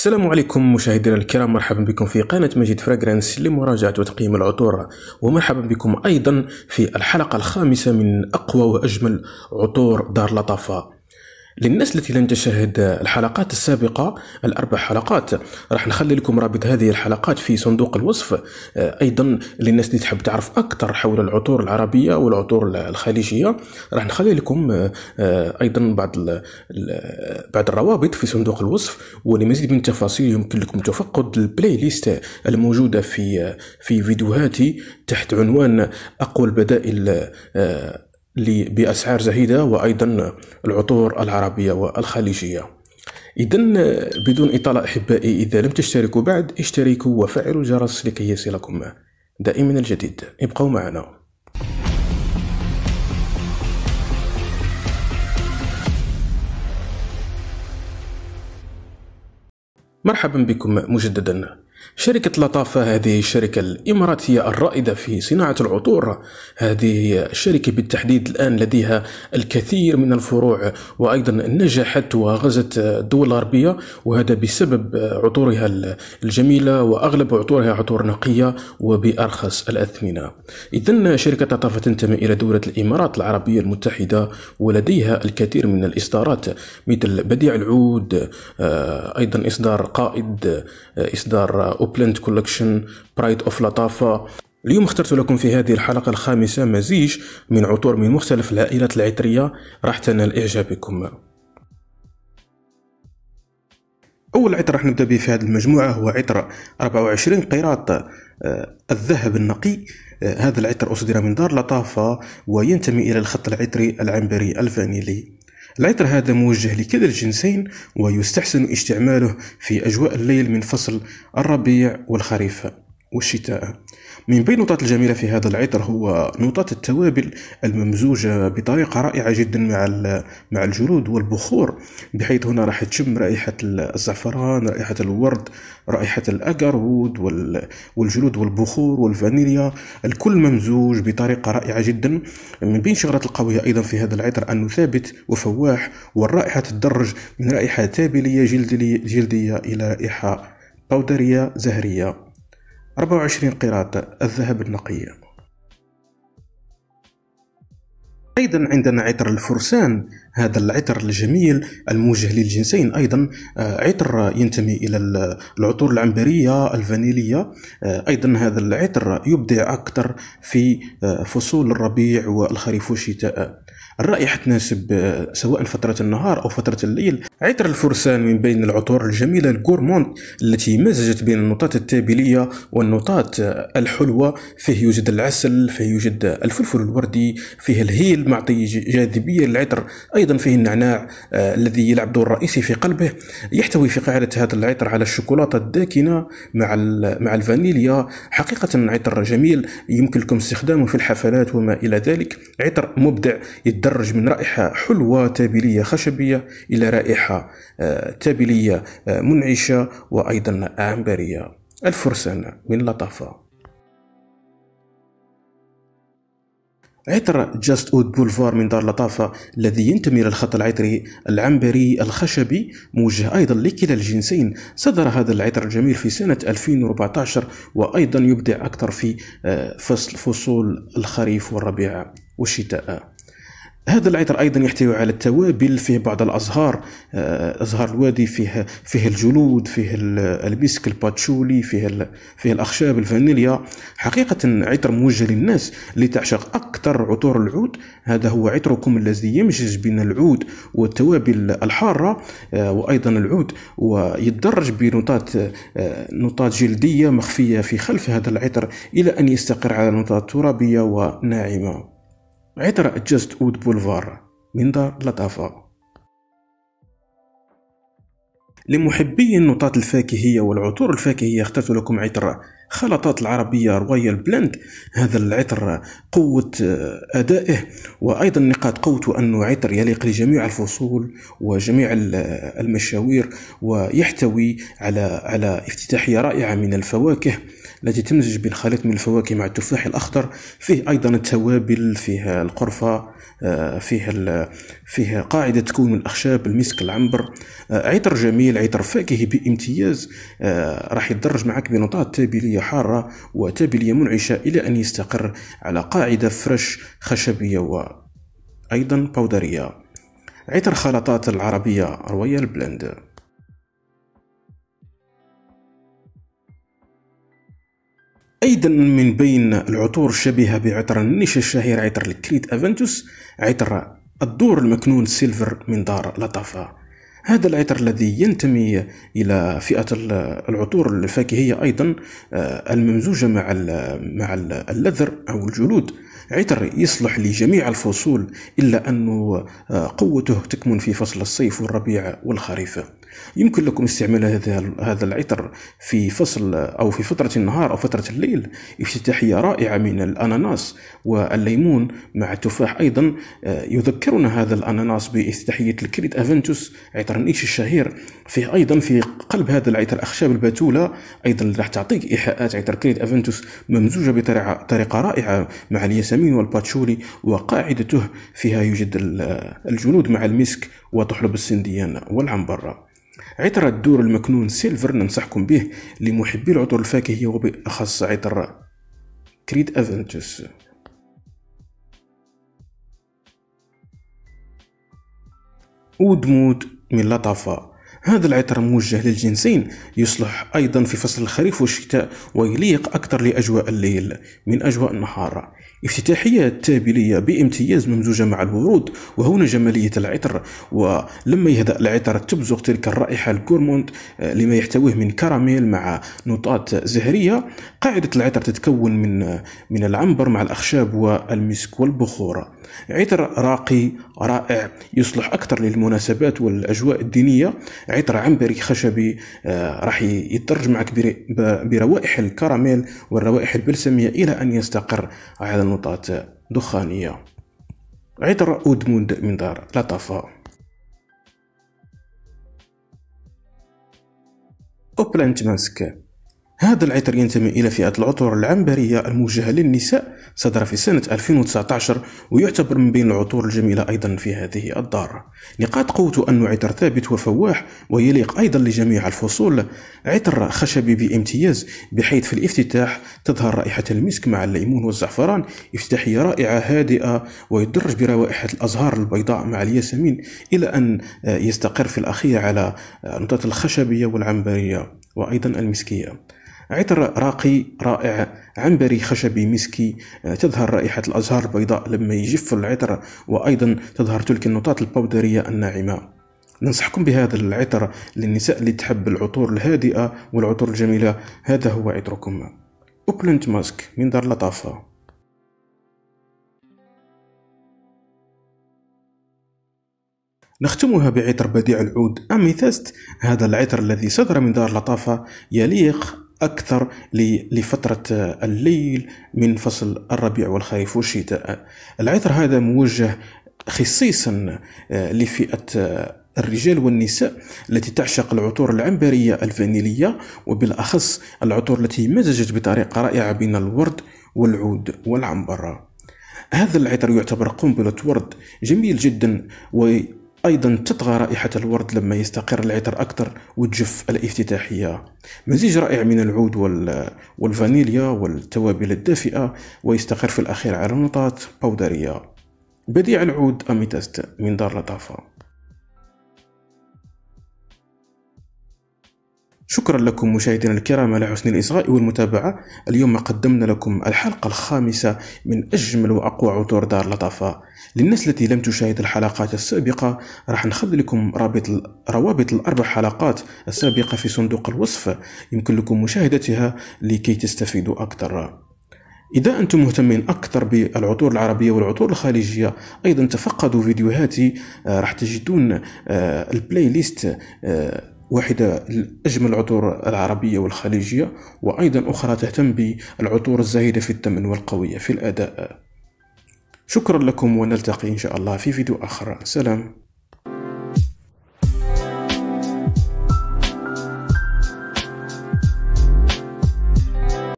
السلام عليكم مشاهدينا الكرام مرحبا بكم في قناة مجد فراغرانس لمراجعة وتقييم العطور ومرحبا بكم أيضا في الحلقة الخامسة من أقوى وأجمل عطور دار لطافة للناس التي لم تشاهد الحلقات السابقة الأربع حلقات راح نخلي لكم رابط هذه الحلقات في صندوق الوصف آه، أيضا للناس اللي تحب تعرف أكثر حول العطور العربية والعطور الخليجية راح نخلي لكم آه، أيضا بعض بعض الروابط في صندوق الوصف ولمزيد من التفاصيل يمكن لكم تفقد البلاي ليست الموجودة في آه، في فيديوهاتي تحت عنوان أقوى البدائل بأسعار زهيدة وأيضا العطور العربية والخليجية إذا بدون إطالة أحبائي إذا لم تشتركوا بعد اشتركوا وفعلوا الجرس لكي يصلكم دائما الجديد ابقوا معنا مرحبا بكم مجددا شركة لطافة هذه الشركة الإماراتية الرائدة في صناعة العطور هذه الشركة بالتحديد الآن لديها الكثير من الفروع وأيضا نجحت وغزت الدول الغربية وهذا بسبب عطورها الجميلة وأغلب عطورها عطور نقية وبأرخص الأثمنة إذا شركة لطافة تنتمي إلى دولة الإمارات العربية المتحدة ولديها الكثير من الإصدارات مثل بديع العود آه، أيضا إصدار قائد آه، إصدار اوبلنت كولكشن برايد أوف لطافة اليوم اخترت لكم في هذه الحلقة الخامسة مزيج من عطور من مختلف العائلات العطرية راح تنال إعجابكم أول عطر راح نبدأ به في هذه المجموعة هو عطر 24 قيراط آه، الذهب النقي آه، هذا العطر أصدر من دار لطافة وينتمي إلى الخط العطري العنبري الفانيلي العطر هذا موجه لكلا الجنسين ويستحسن استعماله في أجواء الليل من فصل الربيع والخريف والشتاء من بين النقاط الجميلة في هذا العطر هو نقاط التوابل الممزوجة بطريقة رائعة جدا مع مع الجلود والبخور بحيث هنا راح تشم رائحة الزعفران رائحة الورد رائحة الأجرود والجلود والبخور والفانيليا الكل ممزوج بطريقة رائعة جدا من بين شغلات القوية أيضا في هذا العطر أنه ثابت وفواح والرائحة تدرج من رائحة تابلية جلدية إلى رائحة بودرية زهرية 24 قراط الذهب النقية أيضا عندنا عطر الفرسان هذا العطر الجميل الموجه للجنسين ايضا آه، عطر ينتمي الى العطور العنبريه الفانيليه آه، ايضا هذا العطر يبدع اكثر في آه، فصول الربيع والخريف والشتاء الرائحة تناسب سواء فترة النهار أو فترة الليل عطر الفرسان من بين العطور الجميلة الغورموند التي مزجت بين النوتات التابلية والنوتات الحلوة فيه يوجد العسل فيه يوجد الفلفل الوردي فيه الهيل معطي جاذبية للعطر أيضا فيه النعناع آه، الذي يلعب دور رئيسي في قلبه يحتوي في قاعدة هذا العطر على الشوكولاتة الداكنة مع مع الفانيليا حقيقة عطر جميل يمكن لكم استخدامه في الحفلات وما إلى ذلك عطر مبدع يتدرج من رائحة حلوة تابلية خشبية إلى رائحة آه، تابلية آه، منعشة وأيضا عنبرية الفرسان من لطافة عطر جاست اود بولفار من دار لطافة الذي ينتمي للخط العطري العنبري الخشبي موجه أيضا لكلا الجنسين صدر هذا العطر الجميل في سنة 2014 وأيضا يبدع أكثر في آه، فصل فصول الخريف والربيع والشتاء هذا العطر أيضا يحتوي على التوابل فيه بعض الأزهار آه، أزهار الوادي فيه, فيه الجلود فيه المسك الباتشولي فيه, فيه الأخشاب الفانيليا حقيقة عطر موجه للناس اللي تعشق أكثر عطور العود هذا هو عطركم الذي يمزج بين العود والتوابل الحارة آه، وأيضا العود ويتدرج بنطات آه، نطات جلدية مخفية في خلف هذا العطر إلى أن يستقر على نطات ترابية وناعمة عطر جست أود بولفار من دار لطافة لمحبي النطات الفاكهية والعطور الفاكهية اخترت لكم عطر خلطات العربية رويال بلند هذا العطر قوة آه، أدائه وأيضا نقاط قوته أنه عطر يليق لجميع الفصول وجميع آه، المشاوير ويحتوي على على افتتاحية رائعة من الفواكه التي تمزج بين خليط من الفواكه مع التفاح الأخضر فيه أيضا التوابل فيه القرفة فيه آه، فيه قاعدة تكون من الأخشاب المسك العنبر عطر جميل عطر فاكهي بامتياز راح يتدرج معك بنطاط تابلية حارة وتابلية منعشة إلى أن يستقر على قاعدة فرش خشبية وأيضا بودرية عطر خلطات العربية رويال بلند ايضا من بين العطور الشبيهه بعطر النيش الشهير عطر الكريت افنتوس عطر الدور المكنون سيلفر من دار لطافه هذا العطر الذي ينتمي الى فئه العطور الفاكهيه ايضا آه، الممزوجه مع مع اللذر او الجلود عطر يصلح لجميع الفصول الا انه آه، قوته تكمن في فصل الصيف والربيع والخريف يمكن لكم استعمال هذا هذا العطر في فصل او في فتره النهار او فتره الليل افتتاحيه رائعه من الاناناس والليمون مع التفاح ايضا آه، يذكرنا هذا الاناناس بافتتاحيه الكريد افنتوس عطر النيش الشهير فيه ايضا في قلب هذا العطر اخشاب البتوله ايضا راح تعطيك ايحاءات عطر كريد افنتوس ممزوجه بطريقه رائعه مع الياسمين والباتشولي وقاعدته فيها يوجد الجنود مع المسك وتحلب السنديان والعنبر عطر الدور المكنون سيلفر ننصحكم به لمحبي العطور الفاكهية وبالأخص عطر كريد أفنتوس ودموت من لطافة هذا العطر موجه للجنسين يصلح أيضا في فصل الخريف والشتاء ويليق أكثر لأجواء الليل من أجواء النهار افتتاحية تابلية بامتياز ممزوجة مع الورود وهنا جمالية العطر ولما يهدأ العطر تبزغ تلك الرائحة الكورمونت آه، لما يحتويه من كراميل مع نوطات زهرية قاعدة العطر تتكون من آه، من العنبر مع الأخشاب والمسك والبخور عطر راقي رائع يصلح أكثر للمناسبات والأجواء الدينية عطر عنبري خشبي آه، راح يترج معك بروائح الكراميل والروائح البلسمية إلى أن يستقر على نقاط دخانية عطر أودموند من دار لطافة أوبلانت ماسك هذا العطر ينتمي إلى فئة العطور العنبرية الموجهة للنساء صدر في سنة 2019 ويعتبر من بين العطور الجميلة أيضا في هذه الدارة نقاط قوته أنه عطر ثابت وفواح ويليق أيضا لجميع الفصول عطر خشبي بامتياز بحيث في الافتتاح تظهر رائحة المسك مع الليمون والزعفران افتتاحية رائعة هادئة ويدرج بروائحة الأزهار البيضاء مع الياسمين إلى أن يستقر في الأخير على نوتات الخشبية والعنبرية وأيضا المسكية عطر راقي رائع عنبري خشبي مسكي آه، تظهر رائحة الأزهار البيضاء لما يجف العطر وأيضا تظهر تلك النقاط البودرية الناعمة ننصحكم بهذا العطر للنساء اللي تحب العطور الهادئة والعطور الجميلة هذا هو عطركم أوبلنت ماسك من دار لطافة نختمها بعطر بديع العود أميثاست هذا العطر الذي صدر من دار لطافة يليق أكثر لفترة الليل من فصل الربيع والخريف والشتاء العطر هذا موجه خصيصا آه، لفئة آه، الرجال والنساء التي تعشق العطور العنبرية الفانيلية وبالأخص العطور التي مزجت بطريقة رائعة بين الورد والعود والعنبر هذا العطر يعتبر قنبلة ورد جميل جدا أيضا تطغى رائحة الورد لما يستقر العطر أكثر وتجف الافتتاحية مزيج رائع من العود والفانيليا والتوابل الدافئة ويستقر في الأخير على نطاط بودرية بديع العود أميتست من دار لطافة شكرا لكم مشاهدينا الكرام على حسن الإصغاء والمتابعة اليوم قدمنا لكم الحلقة الخامسة من أجمل وأقوى عطور دار لطافة للناس التي لم تشاهد الحلقات السابقة راح نخلي لكم رابط روابط الأربع حلقات السابقة في صندوق الوصف يمكن لكم مشاهدتها لكي تستفيدوا أكثر إذا أنتم مهتمين أكثر بالعطور العربية والعطور الخليجية أيضا تفقدوا فيديوهاتي آه، راح تجدون آه، البلاي ليست آه، واحدة أجمل العطور العربية والخليجية وأيضا أخرى تهتم بالعطور الزاهدة في الثمن والقوية في الأداء شكرا لكم ونلتقي إن شاء الله في فيديو آخر سلام